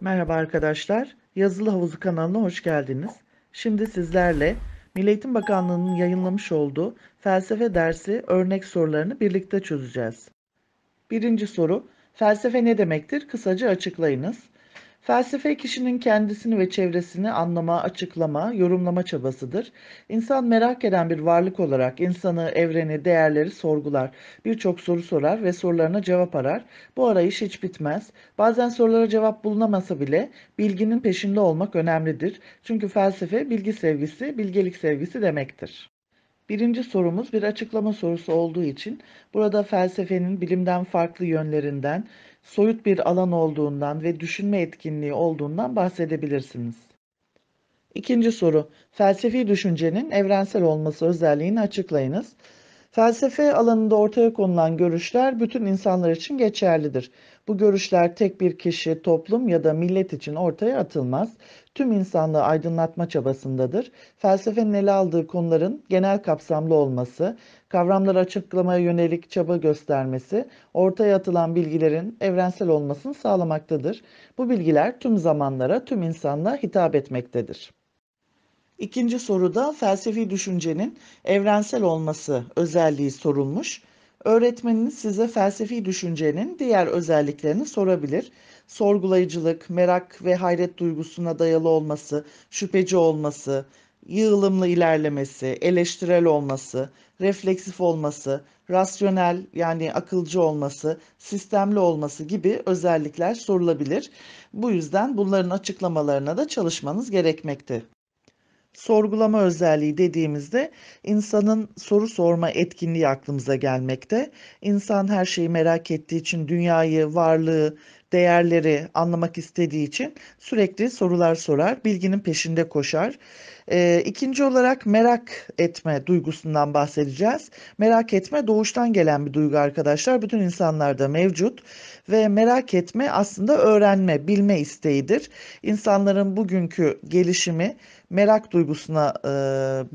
Merhaba arkadaşlar. Yazılı Havuzu kanalına hoş geldiniz. Şimdi sizlerle Milli Eğitim Bakanlığı'nın yayınlamış olduğu felsefe dersi örnek sorularını birlikte çözeceğiz. Birinci soru, felsefe ne demektir? Kısaca açıklayınız. Felsefe kişinin kendisini ve çevresini anlama, açıklama, yorumlama çabasıdır. İnsan merak eden bir varlık olarak insanı, evreni, değerleri sorgular. Birçok soru sorar ve sorularına cevap arar. Bu arayış hiç bitmez. Bazen sorulara cevap bulunamasa bile bilginin peşinde olmak önemlidir. Çünkü felsefe bilgi sevgisi, bilgelik sevgisi demektir. Birinci sorumuz bir açıklama sorusu olduğu için burada felsefenin bilimden farklı yönlerinden, soyut bir alan olduğundan ve düşünme etkinliği olduğundan bahsedebilirsiniz. İkinci soru, felsefi düşüncenin evrensel olması özelliğini açıklayınız. Felsefe alanında ortaya konulan görüşler bütün insanlar için geçerlidir. Bu görüşler tek bir kişi, toplum ya da millet için ortaya atılmaz. Tüm insanlığı aydınlatma çabasındadır. Felsefenin ele aldığı konuların genel kapsamlı olması, kavramları açıklamaya yönelik çaba göstermesi, ortaya atılan bilgilerin evrensel olmasını sağlamaktadır. Bu bilgiler tüm zamanlara, tüm insanlığa hitap etmektedir. İkinci soruda felsefi düşüncenin evrensel olması özelliği sorulmuş. Öğretmeniniz size felsefi düşüncenin diğer özelliklerini sorabilir. Sorgulayıcılık, merak ve hayret duygusuna dayalı olması, şüpheci olması, yığılımlı ilerlemesi, eleştirel olması, refleksif olması, rasyonel yani akılcı olması, sistemli olması gibi özellikler sorulabilir. Bu yüzden bunların açıklamalarına da çalışmanız gerekmekte sorgulama özelliği dediğimizde insanın soru sorma etkinliği aklımıza gelmekte. İnsan her şeyi merak ettiği için dünyayı, varlığı, değerleri anlamak istediği için sürekli sorular sorar, bilginin peşinde koşar. E, ikinci olarak merak etme duygusundan bahsedeceğiz. Merak etme doğuştan gelen bir duygu arkadaşlar. Bütün insanlarda mevcut ve merak etme aslında öğrenme, bilme isteğidir. İnsanların bugünkü gelişimi merak duygusuna e,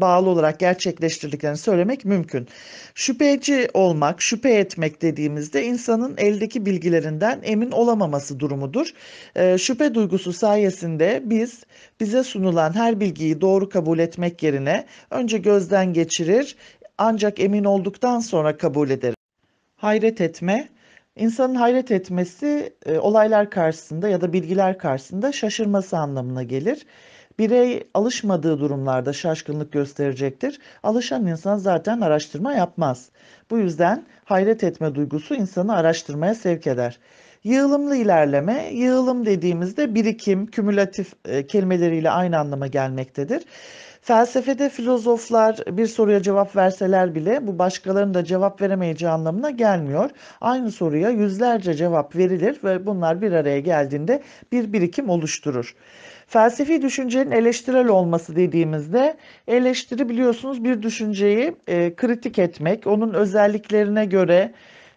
bağlı olarak gerçekleştirdiklerini söylemek mümkün. Şüpheci olmak, şüphe etmek dediğimizde insanın eldeki bilgilerinden emin olamaması olmaması durumudur. E, şüphe duygusu sayesinde biz bize sunulan her bilgiyi doğru kabul etmek yerine önce gözden geçirir ancak emin olduktan sonra kabul eder Hayret etme, İnsanın hayret etmesi e, olaylar karşısında ya da bilgiler karşısında şaşırması anlamına gelir. Birey alışmadığı durumlarda şaşkınlık gösterecektir. Alışan insan zaten araştırma yapmaz. Bu yüzden hayret etme duygusu insanı araştırmaya sevk eder. Yığılımlı ilerleme, yığılım dediğimizde birikim, kümülatif e, kelimeleriyle aynı anlama gelmektedir. Felsefede filozoflar bir soruya cevap verseler bile bu başkalarının da cevap veremeyeceği anlamına gelmiyor. Aynı soruya yüzlerce cevap verilir ve bunlar bir araya geldiğinde bir birikim oluşturur. Felsefi düşüncenin eleştirel olması dediğimizde eleştiri biliyorsunuz bir düşünceyi e, kritik etmek, onun özelliklerine göre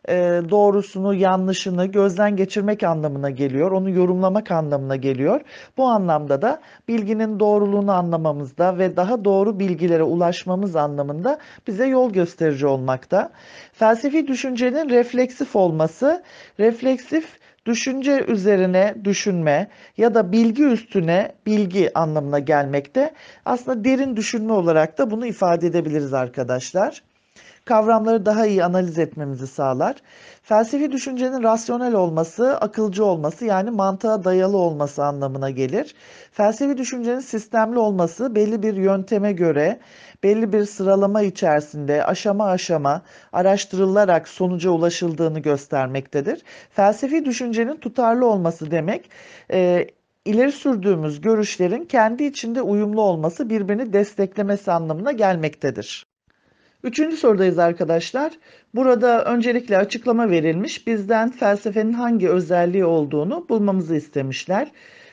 e, doğrusunu, yanlışını gözden geçirmek anlamına geliyor. Onu yorumlamak anlamına geliyor. Bu anlamda da bilginin doğruluğunu anlamamızda ve daha doğru bilgilere ulaşmamız anlamında bize yol gösterici olmakta. Felsefi düşüncenin refleksif olması, refleksif düşünce üzerine düşünme ya da bilgi üstüne bilgi anlamına gelmekte. Aslında derin düşünme olarak da bunu ifade edebiliriz arkadaşlar kavramları daha iyi analiz etmemizi sağlar. Felsefi düşüncenin rasyonel olması, akılcı olması yani mantığa dayalı olması anlamına gelir. Felsefi düşüncenin sistemli olması belli bir yönteme göre, belli bir sıralama içerisinde aşama aşama araştırılarak sonuca ulaşıldığını göstermektedir. Felsefi düşüncenin tutarlı olması demek, e, ileri sürdüğümüz görüşlerin kendi içinde uyumlu olması birbirini desteklemesi anlamına gelmektedir. Üçüncü sorudayız arkadaşlar. Burada öncelikle açıklama verilmiş. Bizden felsefenin hangi özelliği olduğunu bulmamızı istemişler.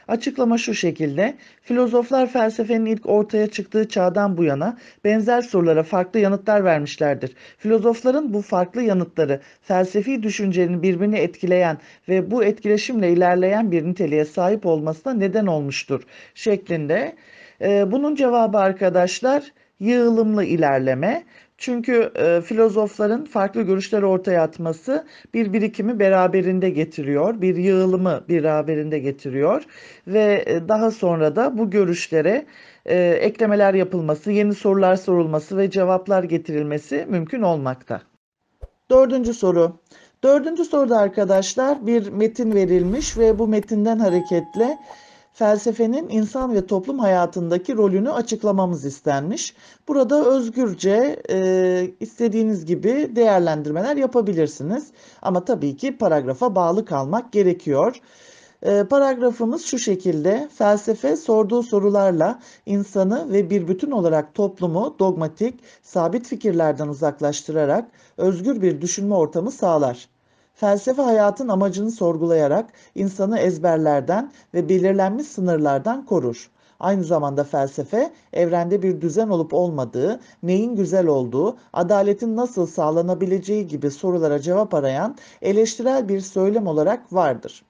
Açıklama şu şekilde. Filozoflar felsefenin ilk ortaya çıktığı çağdan bu yana benzer sorulara farklı yanıtlar vermişlerdir. Filozofların bu farklı yanıtları felsefi düşüncenin birbirini etkileyen ve bu etkileşimle ilerleyen bir niteliğe sahip olmasına neden olmuştur şeklinde. Ee, bunun cevabı arkadaşlar yığılımlı ilerleme. Çünkü e, filozofların farklı görüşler ortaya atması bir birikimi beraberinde getiriyor, bir yığılımı beraberinde getiriyor ve e, daha sonra da bu görüşlere e, eklemeler yapılması, yeni sorular sorulması ve cevaplar getirilmesi mümkün olmakta. Dördüncü soru. Dördüncü soruda arkadaşlar bir metin verilmiş ve bu metinden hareketle felsefenin insan ve toplum hayatındaki rolünü açıklamamız istenmiş. Burada özgürce e, istediğiniz gibi değerlendirmeler yapabilirsiniz. Ama tabii ki paragrafa bağlı kalmak gerekiyor. E, paragrafımız şu şekilde. Felsefe sorduğu sorularla insanı ve bir bütün olarak toplumu dogmatik, sabit fikirlerden uzaklaştırarak özgür bir düşünme ortamı sağlar. Felsefe hayatın amacını sorgulayarak insanı ezberlerden ve belirlenmiş sınırlardan korur. Aynı zamanda felsefe evrende bir düzen olup olmadığı, neyin güzel olduğu, adaletin nasıl sağlanabileceği gibi sorulara cevap arayan eleştirel bir söylem olarak vardır.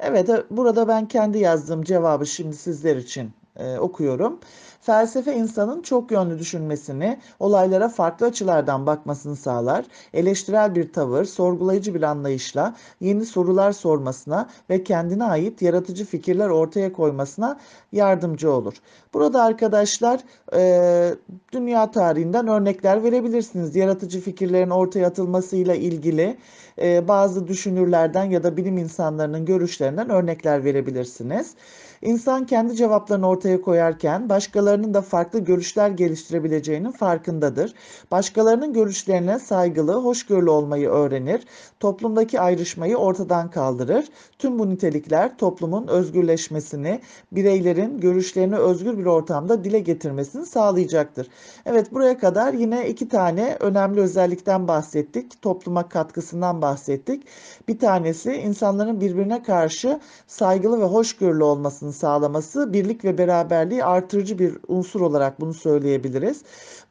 Evet e, burada ben kendi yazdığım cevabı şimdi sizler için e, okuyorum. Felsefe insanın çok yönlü düşünmesini, olaylara farklı açılardan bakmasını sağlar, eleştirel bir tavır, sorgulayıcı bir anlayışla yeni sorular sormasına ve kendine ait yaratıcı fikirler ortaya koymasına yardımcı olur. Burada arkadaşlar e, dünya tarihinden örnekler verebilirsiniz. Yaratıcı fikirlerin ortaya atılmasıyla ilgili e, bazı düşünürlerden ya da bilim insanlarının görüşlerinden örnekler verebilirsiniz. İnsan kendi cevaplarını ortaya koyarken başkaları başkalarının da farklı görüşler geliştirebileceğinin farkındadır. Başkalarının görüşlerine saygılı, hoşgörülü olmayı öğrenir, toplumdaki ayrışmayı ortadan kaldırır. Tüm bu nitelikler toplumun özgürleşmesini, bireylerin görüşlerini özgür bir ortamda dile getirmesini sağlayacaktır. Evet buraya kadar yine iki tane önemli özellikten bahsettik. Topluma katkısından bahsettik. Bir tanesi insanların birbirine karşı saygılı ve hoşgörülü olmasını sağlaması, birlik ve beraberliği artırıcı bir unsur olarak bunu söyleyebiliriz.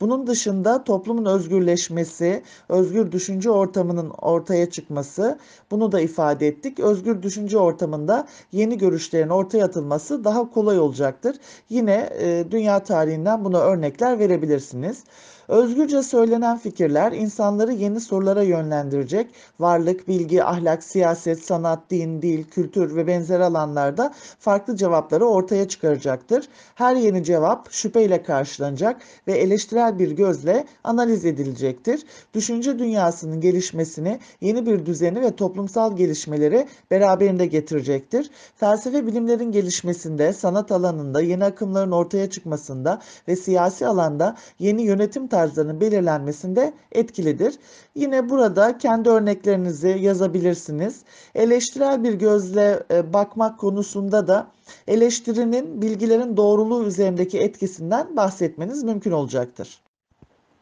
Bunun dışında toplumun özgürleşmesi, özgür düşünce ortamının ortaya çıkması bunu da ifade ettik. Özgür düşünce ortamında yeni görüşlerin ortaya atılması daha kolay olacaktır. Yine e, dünya tarihinden buna örnekler verebilirsiniz. Özgürce söylenen fikirler insanları yeni sorulara yönlendirecek. Varlık, bilgi, ahlak, siyaset, sanat, din, dil, kültür ve benzer alanlarda farklı cevapları ortaya çıkaracaktır. Her yeni cevap şüpheyle karşılanacak ve eleştirel bir gözle analiz edilecektir. Düşünce dünyasının gelişmesini, yeni bir düzeni ve toplumsal gelişmeleri beraberinde getirecektir. Felsefe bilimlerin gelişmesinde, sanat alanında, yeni akımların ortaya çıkmasında ve siyasi alanda yeni yönetim tarzı tarzlarının belirlenmesinde etkilidir. Yine burada kendi örneklerinizi yazabilirsiniz. Eleştirel bir gözle e, bakmak konusunda da eleştirinin bilgilerin doğruluğu üzerindeki etkisinden bahsetmeniz mümkün olacaktır.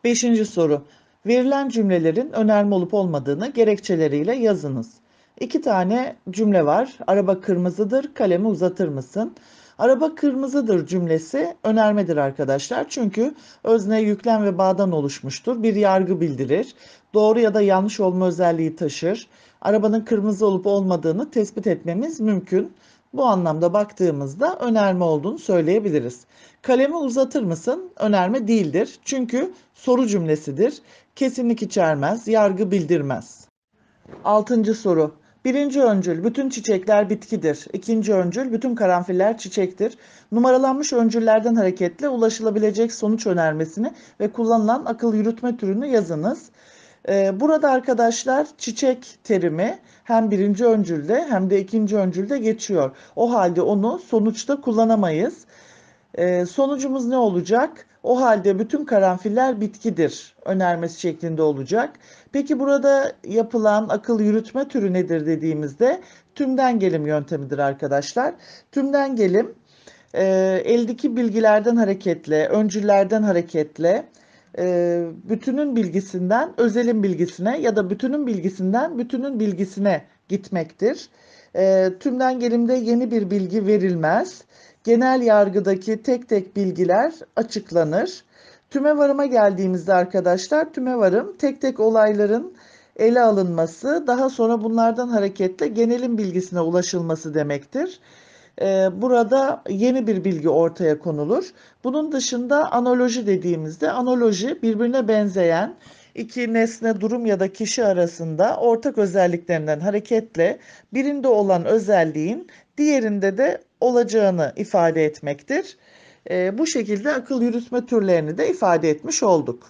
Beşinci soru. Verilen cümlelerin önerme olup olmadığını gerekçeleriyle yazınız. İki tane cümle var. Araba kırmızıdır, kalemi uzatır mısın? Araba kırmızıdır cümlesi önermedir arkadaşlar. Çünkü özne yüklem ve bağdan oluşmuştur. Bir yargı bildirir. Doğru ya da yanlış olma özelliği taşır. Arabanın kırmızı olup olmadığını tespit etmemiz mümkün. Bu anlamda baktığımızda önerme olduğunu söyleyebiliriz. Kalemi uzatır mısın? Önerme değildir. Çünkü soru cümlesidir. Kesinlik içermez, yargı bildirmez. Altıncı soru. Birinci öncül bütün çiçekler bitkidir. İkinci öncül bütün karanfiller çiçektir. Numaralanmış öncüllerden hareketle ulaşılabilecek sonuç önermesini ve kullanılan akıl yürütme türünü yazınız. Ee, burada arkadaşlar çiçek terimi hem birinci öncülde hem de ikinci öncülde geçiyor. O halde onu sonuçta kullanamayız. Ee, sonucumuz ne olacak? O halde bütün karanfiller bitkidir önermesi şeklinde olacak. Peki burada yapılan akıl yürütme türü nedir dediğimizde tümden gelim yöntemidir arkadaşlar. Tümden gelim e, eldeki bilgilerden hareketle, öncüllerden hareketle e, bütünün bilgisinden özelin bilgisine ya da bütünün bilgisinden bütünün bilgisine gitmektir. E, tümden gelimde yeni bir bilgi verilmez genel yargıdaki tek tek bilgiler açıklanır. Tümevarıma geldiğimizde arkadaşlar tümevarım tek tek olayların ele alınması, daha sonra bunlardan hareketle genelin bilgisine ulaşılması demektir. Ee, burada yeni bir bilgi ortaya konulur. Bunun dışında analoji dediğimizde analoji birbirine benzeyen iki nesne, durum ya da kişi arasında ortak özelliklerinden hareketle birinde olan özelliğin diğerinde de olacağını ifade etmektir. E, bu şekilde akıl yürütme türlerini de ifade etmiş olduk.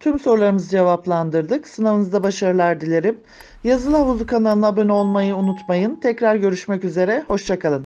Tüm sorularımızı cevaplandırdık. Sınavınızda başarılar dilerim. Yazılı Havuzu kanalına abone olmayı unutmayın. Tekrar görüşmek üzere. Hoşçakalın.